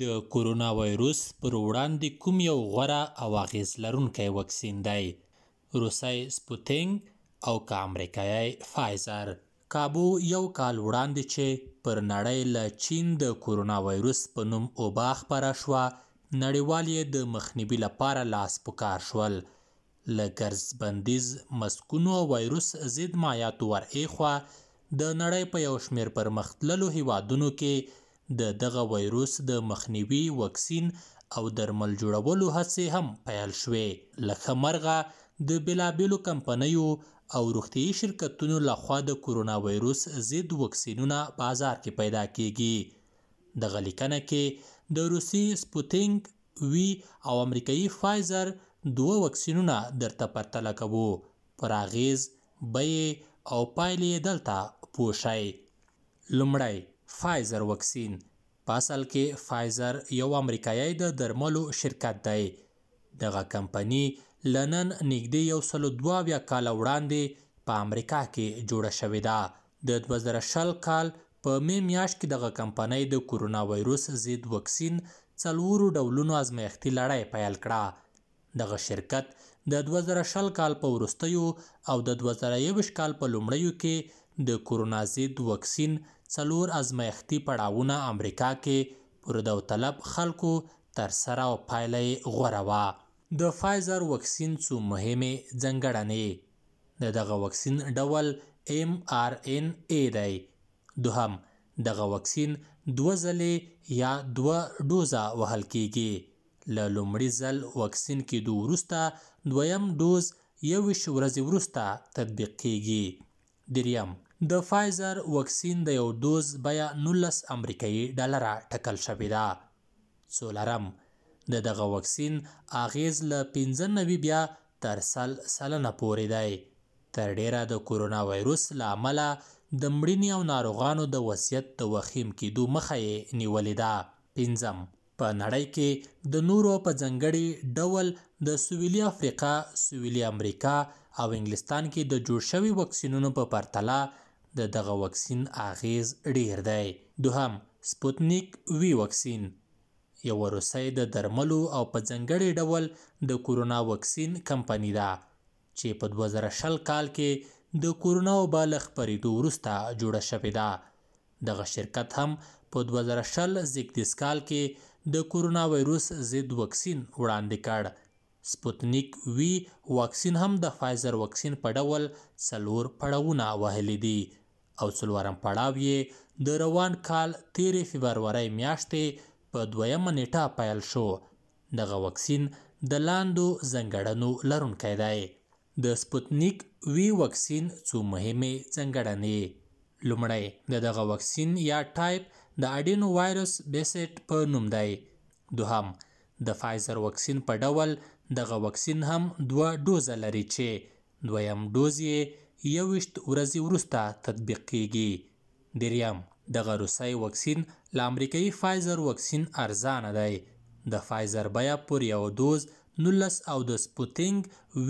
د کورونا وایروس پر وړاندې کوم یو غوره او اغیز لرونکی وکسین دی روسي سپوتنګ او که امریکایي فایزر کابو یو کال وړاندې چې پر نړۍ له چین د کورونا وایروس په نوم اوبا خپره شوه نړیوال یې د مخنیوي لپاره لاس پکار شول له ګرز بندیز مسکونو وایروس ضد مایاتو ورایخوا د نړۍ په یو شمیر پرمختللو هیوادونو کې د دغه وایروس د مخنیوي وکسین او درمل جوړولو هڅې هم پیل شوې لکه مرغه د بلابلو کمپنیو او روغتیايي شرکتونو لخوا د کورونا وایروس ضد وکسینونه بازار کې پیدا کیږي د غلیکنه کې د روسي سپوتینګ وی او امریکایي فایزر دوه وکسینونه درته پرتله کوو پر اغیز بې او پایلې دلته پوښای لمړی فایزر وکسین په اصل کې فایزر یو امریکایي د درملو شرکت دی دغه کمپنی لنن نږدې یو سل دوه اویا کال وړاندې په امریکا کې جوړه شوې ده د 2020 کال په می میاشت کې دغه کمپنۍ د کورونا وایروس ضد وکسین څلورو ډولونو ازمایښتي لړۍ پیل کړه دغه شرکت د 2020 کال په وروستیو او د 2021 کال په لومړیو کې د کورونا ضد وکسین څلور ازمایښتي پړاوونه امریکا کې پرودوطلب خلکو ترسره او پایله یې غوره وه د فایزر وکسین څو مهمې ځانګړنې د دغه وکسین ډول ایم آر ان ای دی دوهم دغه وکسین دوه ځلې یا دوه ډوزه وهل کیږي له لومړي ځل وکسین کېدو وروسته دویم ډوز یوویشت ورځې وروسته تطبیق کیږي دریم د فایزر وکسین د یو دوز بیه 19 امریکایي ډالره ټاکل شوې ده څولرم د دغه وکسین اغیز له 95 بیا تر سل سلنه پورې دی تر ډیره د کورونا وایروس له امله د مړینې او ناروغانو د وصیت د وخیم کېدو مخه یې نیولې ده پنځم په نړۍ کې د نورو په ځنګړي ډول د سویلي افریقا سویلي امریکا او انګلستان کې د جوړ شوي وکسینونو په پرتله د دغه وکسین اغیز ډیر دی دوهم سپوتنیک وی وکسین یو روسي د درملو او په ځنګړي ډول د کورونا وکسین کمپنی ده چې په 2000 کال کې د کورونا وبا له خپرېدو وروسته جوړه شوې ده دغه شرکت هم په 2000 زیګدیس کال کې د کورونا وایروس ضد وکسین وړاندې کړ سپوتنیک وی واکسین هم د فایزر واکسین په ډول څلور پړاوونه وهلي دي او څلورم پړاو یې د روان کال تیرې فبرورۍ میاشتې په دویمه نیټه پیل شو دغه وکسین د لاندو ځنګړنو لرونکی دی د سپوتنیک وی وکسین څو مهمې ځنګړنې لومړی د دغه وکسین یا ټایپ د اډینو وایرس بیسټ په نوم دی دوهم د فایزر وکسین په ډول دغه وکسین هم دوه ډوزه لري چې دویم ډوز یې یوشت ورځې وروسته تطبیق کیږي دریم دغه روسي وکسین له امریکایي فایزر وکسین ارزانه دی د فایزر بیا پر یو دوز 19 او د سپوتینګ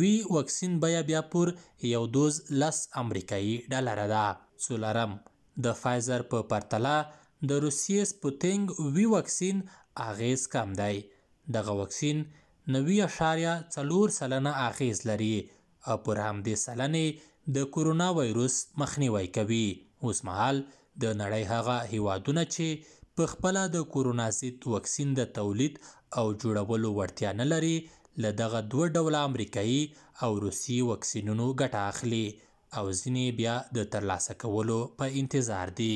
وی وکسین بیا بیا پر یو دوز 10 امریکایي ډالر ده څلورم د فایزر په پرتله د روسیې سپوتینګ وی وکسین اغیز کم دی دغه وکسین 90.4 سلنه اغیز لري او پر همدې سلنه د کورونا وایروس مخنیوي کوي اوسمهال د نړۍ هغه هیوادونه چې په خپل د کورونا ضد وکسین د تولید او جوړولو وړتیا نه لري له دغه دوه ډوله امریکایي او روسي وکسینونو ګټه اخلي او ځینې بیا د ترلاسه کولو په انتظار دي